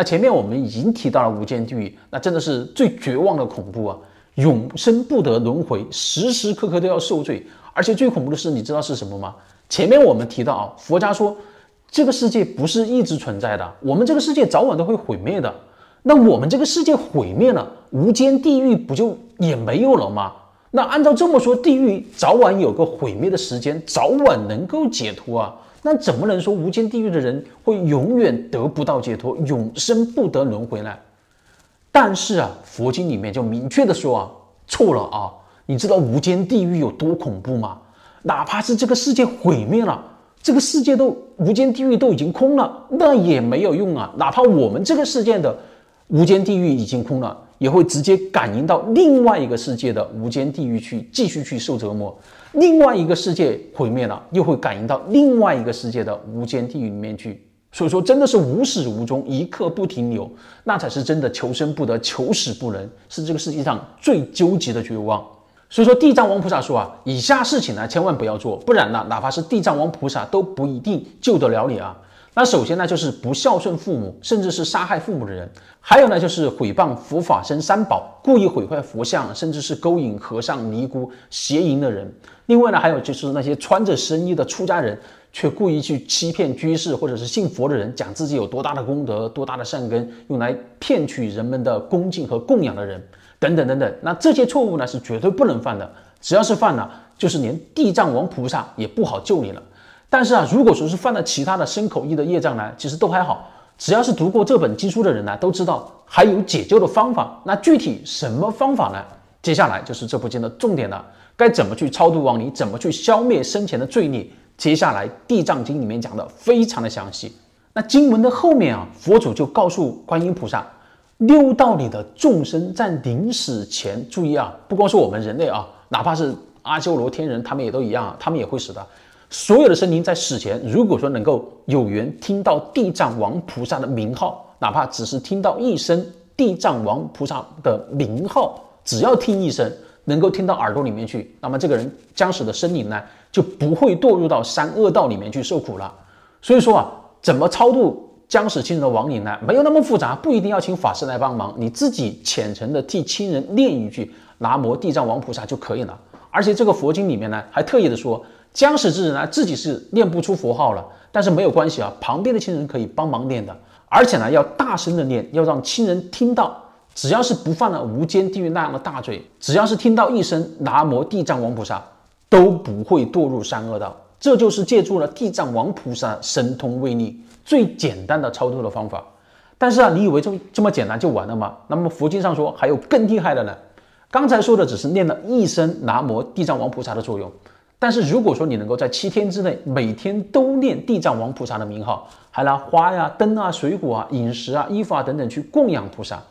那前面我们已经提到了无间地狱，那真的是最绝望的恐怖啊，永生不得轮回，时时刻刻都要受罪，而且最恐怖的是，你知道是什么吗？前面我们提到啊，佛家说这个世界不是一直存在的，我们这个世界早晚都会毁灭的。那我们这个世界毁灭了，无间地狱不就也没有了吗？那按照这么说，地狱早晚有个毁灭的时间，早晚能够解脱啊。那怎么能说无间地狱的人会永远得不到解脱，永生不得轮回呢？但是啊，佛经里面就明确的说啊，错了啊！你知道无间地狱有多恐怖吗？哪怕是这个世界毁灭了，这个世界都无间地狱都已经空了，那也没有用啊！哪怕我们这个世界的无间地狱已经空了。也会直接感应到另外一个世界的无间地狱去，继续去受折磨。另外一个世界毁灭了，又会感应到另外一个世界的无间地狱里面去。所以说，真的是无始无终，一刻不停留，那才是真的求生不得，求死不能，是这个世界上最纠结的绝望。所以说，地藏王菩萨说啊，以下事情呢，千万不要做，不然呢，哪怕是地藏王菩萨都不一定救得了你啊。那首先呢，就是不孝顺父母，甚至是杀害父母的人；还有呢，就是毁谤佛法、生三宝，故意毁坏佛像，甚至是勾引和尚、尼姑邪淫的人。另外呢，还有就是那些穿着僧衣的出家人，却故意去欺骗居士或者是信佛的人，讲自己有多大的功德、多大的善根，用来骗取人们的恭敬和供养的人，等等等等。那这些错误呢，是绝对不能犯的。只要是犯了，就是连地藏王菩萨也不好救你了。但是啊，如果说是犯了其他的身口意的业障呢，其实都还好。只要是读过这本经书的人呢，都知道还有解救的方法。那具体什么方法呢？接下来就是这部经的重点了，该怎么去超度亡灵，怎么去消灭生前的罪孽？接下来《地藏经》里面讲的非常的详细。那经文的后面啊，佛祖就告诉观音菩萨，六道里的众生在临死前，注意啊，不光是我们人类啊，哪怕是阿修罗天人，他们也都一样，他们也会死的。所有的生灵在死前，如果说能够有缘听到地藏王菩萨的名号，哪怕只是听到一声地藏王菩萨的名号，只要听一声，能够听到耳朵里面去，那么这个人将死的生灵呢，就不会堕入到三恶道里面去受苦了。所以说啊，怎么超度将死亲人的亡灵呢？没有那么复杂，不一定要请法师来帮忙，你自己虔诚的替亲人念一句“南无地藏王菩萨”就可以了。而且这个佛经里面呢，还特意的说。将死之人呢，自己是念不出佛号了，但是没有关系啊，旁边的亲人可以帮忙念的，而且呢，要大声的念，要让亲人听到。只要是不犯了无间地狱那样的大罪，只要是听到一声南无地藏王菩萨，都不会堕入三恶道。这就是借助了地藏王菩萨神通威力最简单的操作的方法。但是啊，你以为就这么简单就完了吗？那么佛经上说还有更厉害的呢。刚才说的只是念了一声南无地藏王菩萨的作用。但是如果说你能够在七天之内每天都念地藏王菩萨的名号，还拿花呀、灯啊、水果啊、饮食啊、衣服啊等等去供养菩萨，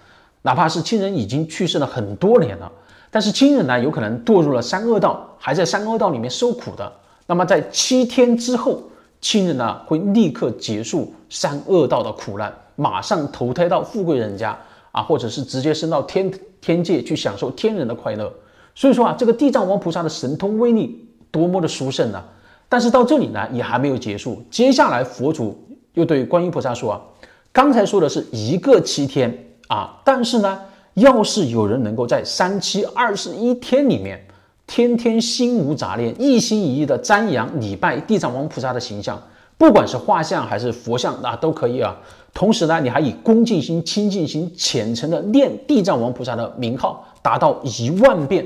哪怕是亲人已经去世了很多年了，但是亲人呢有可能堕入了三恶道，还在三恶道里面受苦的，那么在七天之后，亲人呢会立刻结束三恶道的苦难，马上投胎到富贵人家啊，或者是直接升到天天界去享受天人的快乐。所以说啊，这个地藏王菩萨的神通威力。多么的殊胜呢？但是到这里呢，也还没有结束。接下来，佛祖又对观音菩萨说啊，刚才说的是一个七天啊，但是呢，要是有人能够在三七二十一天里面，天天心无杂念，一心一意的瞻仰礼拜地藏王菩萨的形象，不管是画像还是佛像，那都可以啊。同时呢，你还以恭敬心、清净心、虔诚的念地藏王菩萨的名号，达到一万遍，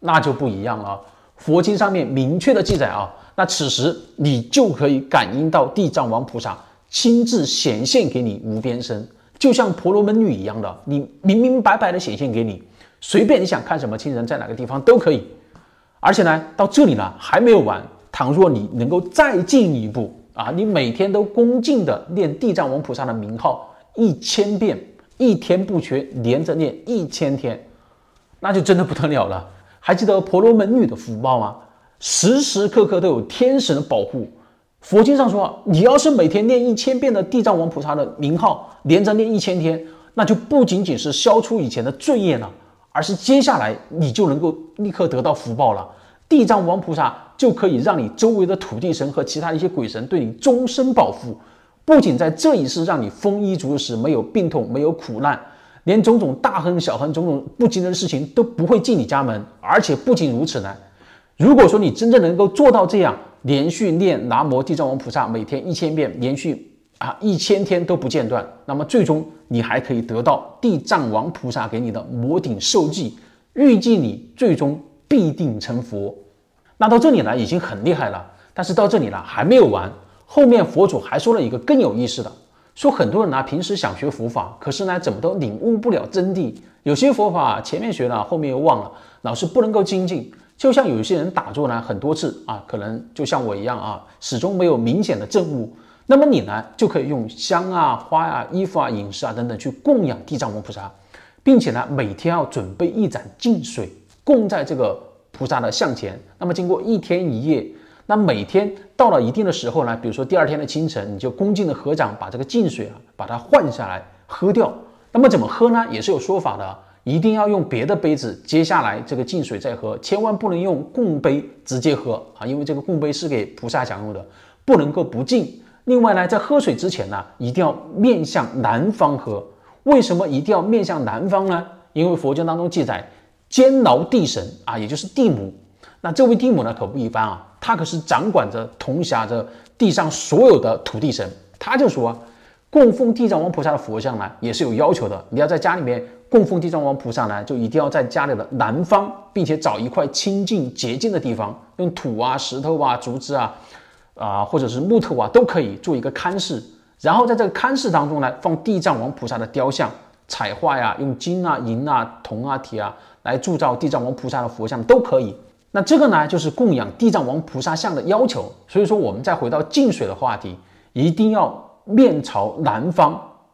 那就不一样了。佛经上面明确的记载啊，那此时你就可以感应到地藏王菩萨亲自显现给你无边身，就像婆罗门女一样的，你明明白白的显现给你，随便你想看什么亲人，在哪个地方都可以。而且呢，到这里呢还没有完，倘若你能够再进一步啊，你每天都恭敬的念地藏王菩萨的名号一千遍，一天不缺，连着念一千天，那就真的不得了了。还记得婆罗门女的福报吗？时时刻刻都有天神保护。佛经上说，你要是每天念一千遍的地藏王菩萨的名号，连着念一千天，那就不仅仅是消除以前的罪业了，而是接下来你就能够立刻得到福报了。地藏王菩萨就可以让你周围的土地神和其他一些鬼神对你终身保护，不仅在这一世让你丰衣足食，没有病痛，没有苦难。连种种大亨小亨、种种不吉的事情都不会进你家门，而且不仅如此呢。如果说你真正能够做到这样，连续念南无地藏王菩萨，每天一千遍，连续啊一千天都不间断，那么最终你还可以得到地藏王菩萨给你的魔顶受记，预计你最终必定成佛。那到这里呢，已经很厉害了。但是到这里呢，还没有完，后面佛祖还说了一个更有意思的。说很多人呢，平时想学佛法，可是呢，怎么都领悟不了真谛。有些佛法前面学了，后面又忘了，老是不能够精进。就像有些人打坐呢，很多次啊，可能就像我一样啊，始终没有明显的证悟。那么你呢，就可以用香啊、花啊、衣服啊、饮食啊等等去供养地藏王菩萨，并且呢，每天要准备一盏净水供在这个菩萨的像前。那么经过一天一夜。那每天到了一定的时候呢，比如说第二天的清晨，你就恭敬的合掌，把这个净水啊，把它换下来喝掉。那么怎么喝呢？也是有说法的，一定要用别的杯子接下来这个净水再喝，千万不能用供杯直接喝啊，因为这个供杯是给菩萨享用的，不能够不敬。另外呢，在喝水之前呢，一定要面向南方喝。为什么一定要面向南方呢？因为佛教当中记载，监牢地神啊，也就是地母。那这位地母呢，可不一般啊，她可是掌管着铜匣着地上所有的土地神。他就说，供奉地藏王菩萨的佛像呢，也是有要求的。你要在家里面供奉地藏王菩萨呢，就一定要在家里的南方，并且找一块清净洁净的地方，用土啊、石头啊、竹子啊，啊或者是木头啊，都可以做一个龛室。然后在这个龛室当中呢，放地藏王菩萨的雕像、彩画呀，用金啊、银啊、铜啊、铁啊来铸造地藏王菩萨的佛像都可以。那这个呢，就是供养地藏王菩萨像的要求。所以说，我们再回到净水的话题，一定要面朝南方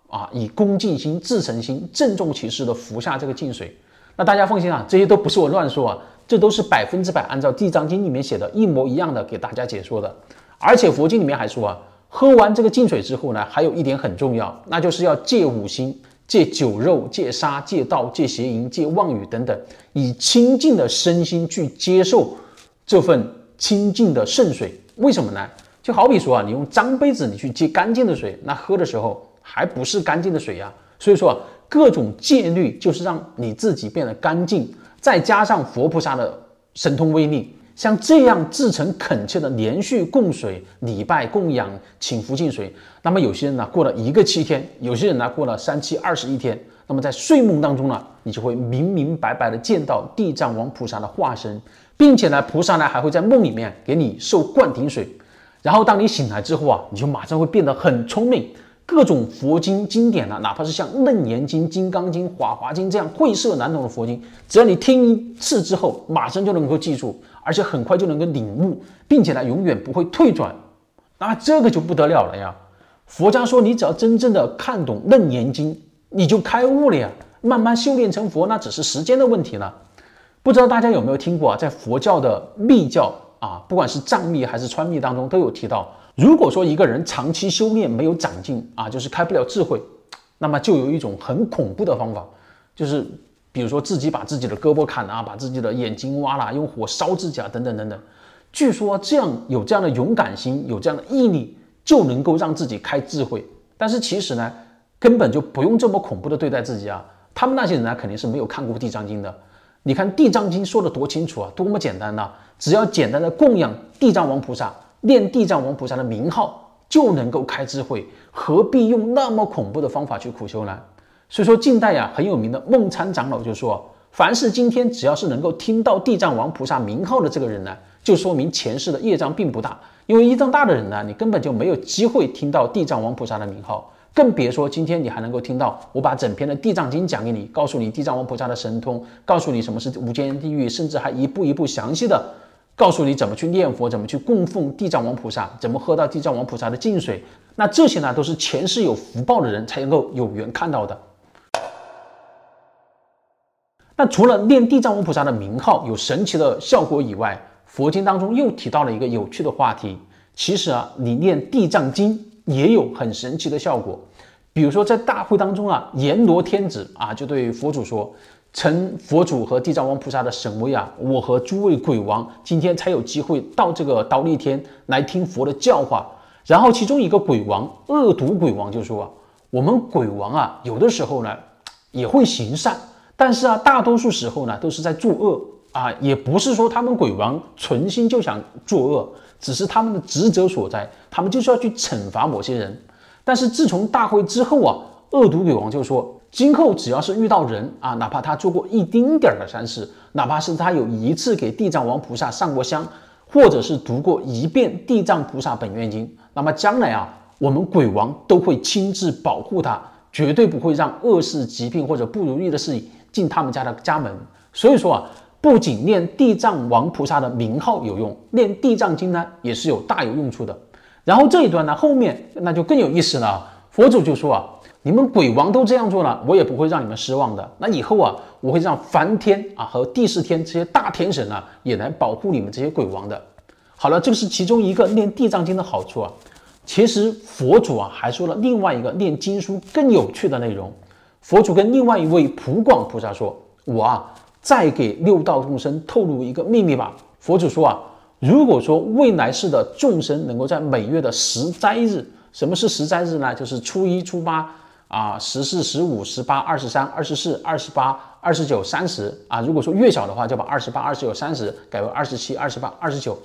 啊，以恭敬心、至诚心、郑重其事的服下这个净水。那大家放心啊，这些都不是我乱说啊，这都是百分之百按照《地藏经》里面写的一模一样的给大家解说的。而且佛经里面还说啊，喝完这个净水之后呢，还有一点很重要，那就是要戒五心。戒酒肉，戒杀，戒盗，戒邪淫，戒妄语等等，以清净的身心去接受这份清净的圣水，为什么呢？就好比说啊，你用脏杯子，你去接干净的水，那喝的时候还不是干净的水呀。所以说，啊，各种戒律就是让你自己变得干净，再加上佛菩萨的神通威力。像这样至诚恳切的连续供水、礼拜、供养、请福进水，那么有些人呢过了一个七天，有些人呢过了三七二十一天，那么在睡梦当中呢，你就会明明白白的见到地藏王菩萨的化身，并且呢，菩萨呢还会在梦里面给你受灌顶水，然后当你醒来之后啊，你就马上会变得很聪明。各种佛经经典呢，哪怕是像《楞严经》《金刚经》《法华经》这样晦涩难懂的佛经，只要你听一次之后，马上就能够记住，而且很快就能够领悟，并且呢，永远不会退转，那这个就不得了了呀！佛家说，你只要真正的看懂《楞严经》，你就开悟了呀，慢慢修炼成佛，那只是时间的问题了。不知道大家有没有听过啊，在佛教的密教啊，不管是藏密还是川密当中，都有提到。如果说一个人长期修炼没有长进啊，就是开不了智慧，那么就有一种很恐怖的方法，就是比如说自己把自己的胳膊砍了，把自己的眼睛挖了，用火烧自己啊，等等等等。据说这样有这样的勇敢心，有这样的毅力，就能够让自己开智慧。但是其实呢，根本就不用这么恐怖的对待自己啊。他们那些人呢，肯定是没有看过《地藏经》的。你看《地藏经》说的多清楚啊，多么简单呐！只要简单的供养地藏王菩萨。念地藏王菩萨的名号就能够开智慧，何必用那么恐怖的方法去苦修呢？所以说，近代呀很有名的梦参长老就说：“凡是今天只要是能够听到地藏王菩萨名号的这个人呢，就说明前世的业障并不大。因为业障大的人呢，你根本就没有机会听到地藏王菩萨的名号，更别说今天你还能够听到。我把整篇的《地藏经》讲给你，告诉你地藏王菩萨的神通，告诉你什么是无间地狱，甚至还一步一步详细的。”告诉你怎么去念佛，怎么去供奉地藏王菩萨，怎么喝到地藏王菩萨的净水。那这些呢，都是前世有福报的人才能够有缘看到的。那除了念地藏王菩萨的名号有神奇的效果以外，佛经当中又提到了一个有趣的话题。其实啊，你念地藏经也有很神奇的效果。比如说在大会当中啊，阎罗天子啊就对佛祖说。成佛祖和地藏王菩萨的神威啊，我和诸位鬼王今天才有机会到这个刀立天来听佛的教化。然后，其中一个鬼王恶毒鬼王就说啊：“我们鬼王啊，有的时候呢也会行善，但是啊，大多数时候呢都是在作恶啊，也不是说他们鬼王存心就想作恶，只是他们的职责所在，他们就是要去惩罚某些人。但是自从大会之后啊，恶毒鬼王就说。”今后只要是遇到人啊，哪怕他做过一丁点儿的善事，哪怕是他有一次给地藏王菩萨上过香，或者是读过一遍《地藏菩萨本愿经》，那么将来啊，我们鬼王都会亲自保护他，绝对不会让恶事、疾病或者不如意的事进他们家的家门。所以说啊，不仅念地藏王菩萨的名号有用，念地藏经呢也是有大有用处的。然后这一段呢，后面那就更有意思了，佛祖就说啊。你们鬼王都这样做了，我也不会让你们失望的。那以后啊，我会让梵天啊和帝释天这些大天神呢，也来保护你们这些鬼王的。好了，这个是其中一个念地藏经的好处啊。其实佛祖啊还说了另外一个念经书更有趣的内容。佛祖跟另外一位普广菩萨说：“我啊，再给六道众生透露一个秘密吧。”佛祖说啊，如果说未来世的众生能够在每月的十斋日，什么是十斋日呢？就是初一、初八。啊，十四、十五、十八、二十三、二十四、二十八、二十九、三十啊！如果说越小的话，就把二十八、二十九、三十改为二十七、二十八、二十九。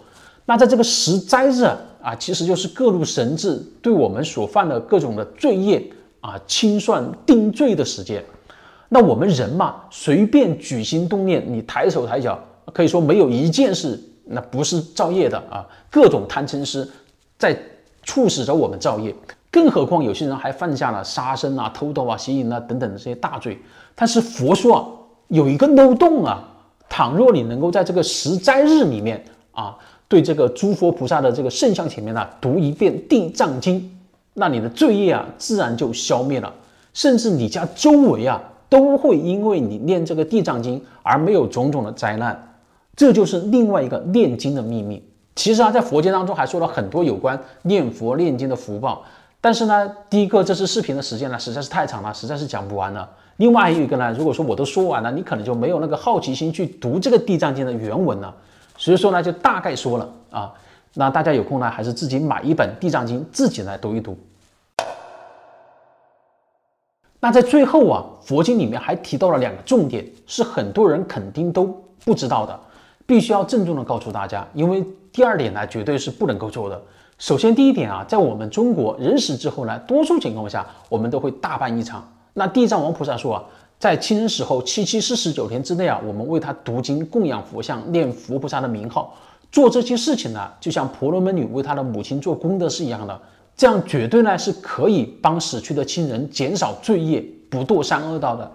那在这个十灾日啊，其实就是各路神智对我们所犯的各种的罪业啊清算定罪的时间。那我们人嘛，随便举心动念，你抬手抬脚，可以说没有一件事那不是造业的啊！各种贪嗔痴在促使着我们造业。更何况有些人还犯下了杀生啊、偷盗啊、邪淫啊等等的这些大罪。但是佛说啊，有一个漏洞啊，倘若你能够在这个十斋日里面啊，对这个诸佛菩萨的这个圣像前面呢读一遍地藏经，那你的罪业啊自然就消灭了，甚至你家周围啊都会因为你念这个地藏经而没有种种的灾难。这就是另外一个念经的秘密。其实啊，在佛经当中还说了很多有关念佛念经的福报。但是呢，第一个，这次视频的时间呢，实在是太长了，实在是讲不完了。另外还有一个呢，如果说我都说完了，你可能就没有那个好奇心去读这个《地藏经》的原文了。所以说呢，就大概说了啊。那大家有空呢，还是自己买一本地藏经，自己来读一读。那在最后啊，佛经里面还提到了两个重点，是很多人肯定都不知道的，必须要郑重的告诉大家，因为第二点呢，绝对是不能够做的。首先，第一点啊，在我们中国人死之后呢，多数情况下我们都会大办一场。那地藏王菩萨说啊，在亲人死后七七四十九天之内啊，我们为他读经、供养佛像、念佛菩萨的名号，做这些事情呢，就像婆罗门女为她的母亲做功德事一样的，这样绝对呢是可以帮死去的亲人减少罪业，不堕三恶道的。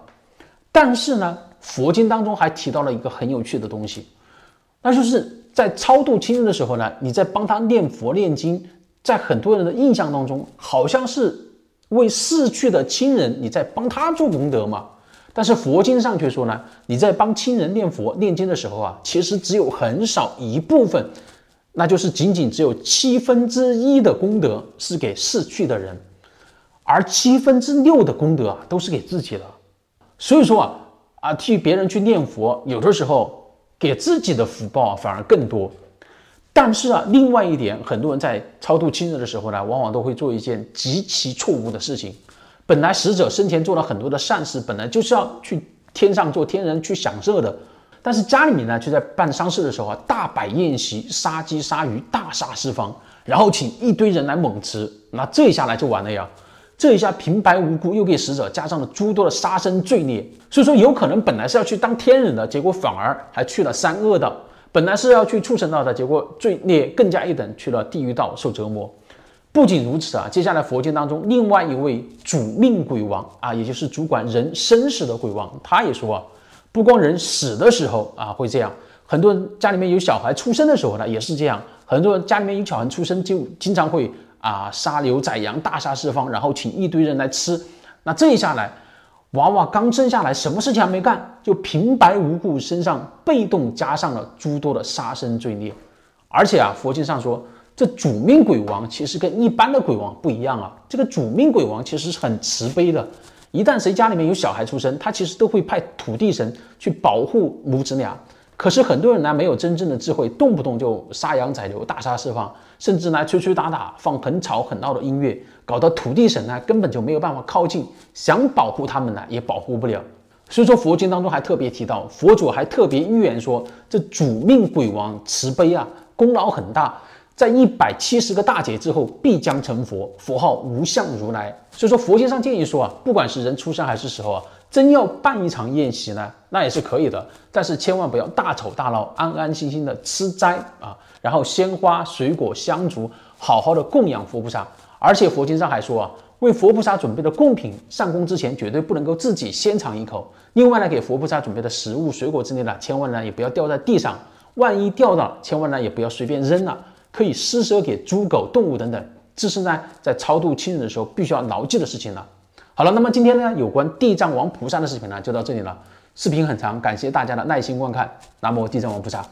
但是呢，佛经当中还提到了一个很有趣的东西，那就是。在超度亲人的时候呢，你在帮他念佛念经，在很多人的印象当中，好像是为逝去的亲人你在帮他做功德嘛。但是佛经上却说呢，你在帮亲人念佛念经的时候啊，其实只有很少一部分，那就是仅仅只有七分之一的功德是给逝去的人，而七分之六的功德啊都是给自己的。所以说啊啊替别人去念佛，有的时候。给自己的福报反而更多，但是啊，另外一点，很多人在超度亲人的时候呢，往往都会做一件极其错误的事情。本来死者生前做了很多的善事，本来就是要去天上做天人去享受的，但是家里面呢却在办丧事的时候啊，大摆宴席，杀鸡杀鱼，大杀四方，然后请一堆人来猛吃，那这一下来就完了呀。这一下平白无故又给死者加上了诸多的杀生罪孽，所以说有可能本来是要去当天人的结果反而还去了三恶道；本来是要去畜生道的，结果罪孽更加一等去了地狱道受折磨。不仅如此啊，接下来佛经当中另外一位主命鬼王啊，也就是主管人生死的鬼王，他也说啊，不光人死的时候啊会这样，很多人家里面有小孩出生的时候呢也是这样，很多人家里面有小孩出生就经常会。啊，杀牛宰羊，大杀四方，然后请一堆人来吃。那这一下来，娃娃刚生下来，什么事情还没干，就平白无故身上被动加上了诸多的杀生罪孽。而且啊，佛经上说，这主命鬼王其实跟一般的鬼王不一样啊。这个主命鬼王其实是很慈悲的，一旦谁家里面有小孩出生，他其实都会派土地神去保护母子俩。可是很多人呢，没有真正的智慧，动不动就杀羊宰牛，大杀四方，甚至呢吹吹打打，放很吵很闹的音乐，搞得土地神呢根本就没有办法靠近，想保护他们呢也保护不了。所以说佛经当中还特别提到，佛祖还特别预言说，这主命鬼王慈悲啊，功劳很大，在一百七十个大劫之后必将成佛，佛号无相如来。所以说佛经上建议说啊，不管是人出生还是时候啊。真要办一场宴席呢，那也是可以的，但是千万不要大吵大闹，安安心心的吃斋啊。然后鲜花、水果、香烛，好好的供养佛菩萨。而且佛经上还说啊，为佛菩萨准备的贡品上供之前，绝对不能够自己先尝一口。另外呢，给佛菩萨准备的食物、水果之类的，千万呢也不要掉在地上。万一掉到了，千万呢也不要随便扔了，可以施舍给猪狗动物等等。这是呢，在超度亲人的时候必须要牢记的事情了。好了，那么今天呢，有关地藏王菩萨的视频呢，就到这里了。视频很长，感谢大家的耐心观看。南无地藏王菩萨。